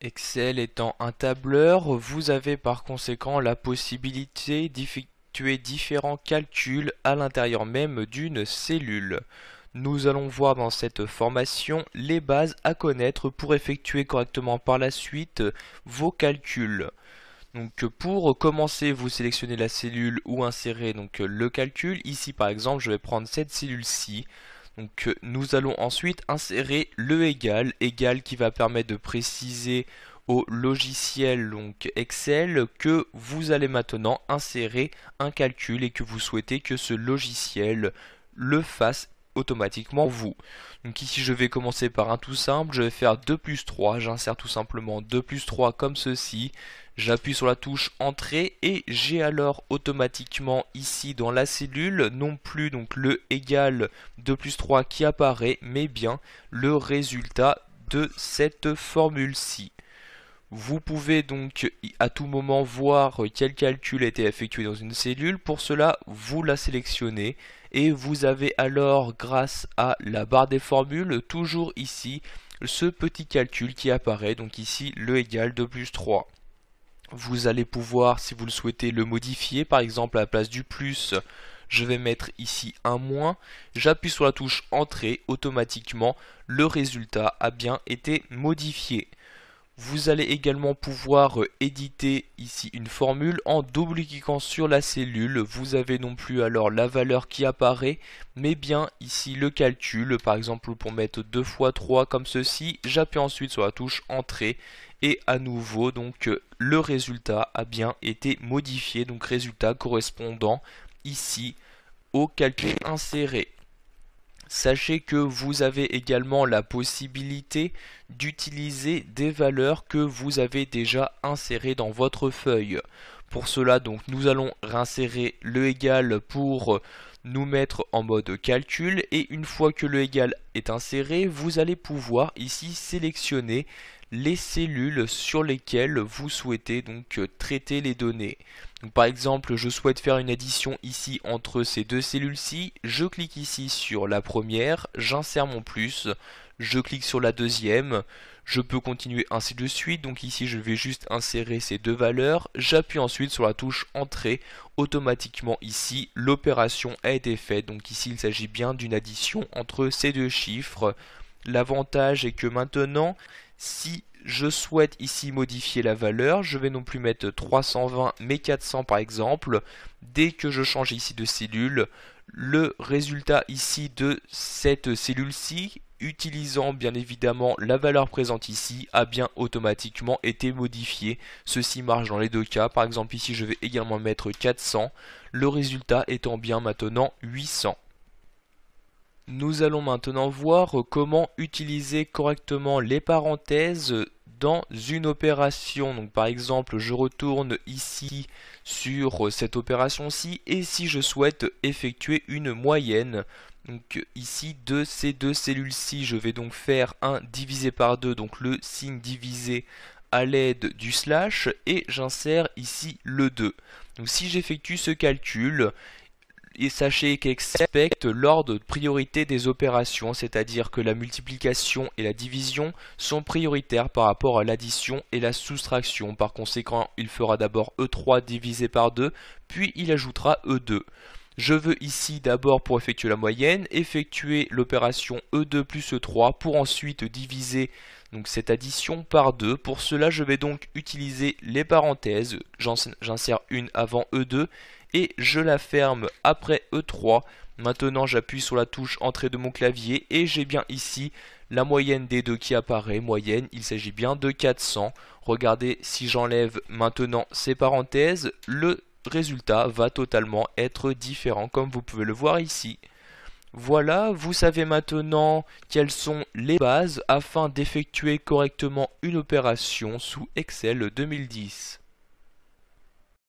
Excel étant un tableur, vous avez par conséquent la possibilité d'effectuer différents calculs à l'intérieur même d'une cellule. Nous allons voir dans cette formation les bases à connaître pour effectuer correctement par la suite vos calculs. Donc pour commencer, vous sélectionnez la cellule ou insérez donc le calcul. Ici par exemple, je vais prendre cette cellule-ci. Donc euh, nous allons ensuite insérer le égal, égal qui va permettre de préciser au logiciel donc Excel que vous allez maintenant insérer un calcul et que vous souhaitez que ce logiciel le fasse automatiquement vous. Donc ici je vais commencer par un tout simple, je vais faire 2 plus 3, j'insère tout simplement 2 plus 3 comme ceci, j'appuie sur la touche entrée et j'ai alors automatiquement ici dans la cellule non plus donc le égal 2 plus 3 qui apparaît mais bien le résultat de cette formule-ci. Vous pouvez donc à tout moment voir quel calcul a été effectué dans une cellule. Pour cela, vous la sélectionnez et vous avez alors, grâce à la barre des formules, toujours ici, ce petit calcul qui apparaît, donc ici le égal de plus 3. Vous allez pouvoir, si vous le souhaitez, le modifier, par exemple à la place du plus, je vais mettre ici un moins, j'appuie sur la touche entrée, automatiquement le résultat a bien été modifié. Vous allez également pouvoir euh, éditer ici une formule en double-cliquant sur la cellule. Vous avez non plus alors la valeur qui apparaît, mais bien ici le calcul. Par exemple, pour mettre 2 fois 3 comme ceci, j'appuie ensuite sur la touche Entrée et à nouveau, donc euh, le résultat a bien été modifié. Donc résultat correspondant ici au calcul inséré. Sachez que vous avez également la possibilité d'utiliser des valeurs que vous avez déjà insérées dans votre feuille. Pour cela, donc, nous allons réinsérer le égal pour nous mettre en mode calcul et une fois que le égal est inséré, vous allez pouvoir ici sélectionner les cellules sur lesquelles vous souhaitez donc euh, traiter les données. par exemple, je souhaite faire une addition ici entre ces deux cellules-ci, je clique ici sur la première, j'insère mon plus, je clique sur la deuxième, je peux continuer ainsi de suite, donc ici je vais juste insérer ces deux valeurs, j'appuie ensuite sur la touche entrée, automatiquement ici l'opération a été faite, donc ici il s'agit bien d'une addition entre ces deux chiffres. L'avantage est que maintenant si je souhaite ici modifier la valeur, je vais non plus mettre 320 mais 400 par exemple. Dès que je change ici de cellule, le résultat ici de cette cellule-ci, utilisant bien évidemment la valeur présente ici, a bien automatiquement été modifié. Ceci marche dans les deux cas. Par exemple ici, je vais également mettre 400, le résultat étant bien maintenant 800. Nous allons maintenant voir comment utiliser correctement les parenthèses dans une opération. Donc par exemple, je retourne ici sur cette opération-ci et si je souhaite effectuer une moyenne, donc ici de ces deux cellules-ci, je vais donc faire 1 divisé par 2, donc le signe divisé à l'aide du slash et j'insère ici le 2. Donc si j'effectue ce calcul, et sachez qu'elle respecte l'ordre de priorité des opérations, c'est-à-dire que la multiplication et la division sont prioritaires par rapport à l'addition et la soustraction. Par conséquent, il fera d'abord E3 divisé par 2, puis il ajoutera E2. Je veux ici d'abord pour effectuer la moyenne, effectuer l'opération E2 plus E3 pour ensuite diviser donc cette addition par 2. Pour cela, je vais donc utiliser les parenthèses. J'insère une avant E2 et je la ferme après E3. Maintenant j'appuie sur la touche entrée de mon clavier et j'ai bien ici la moyenne des deux qui apparaît, moyenne, il s'agit bien de 400. Regardez si j'enlève maintenant ces parenthèses, le résultat va totalement être différent comme vous pouvez le voir ici. Voilà, vous savez maintenant quelles sont les bases afin d'effectuer correctement une opération sous Excel 2010.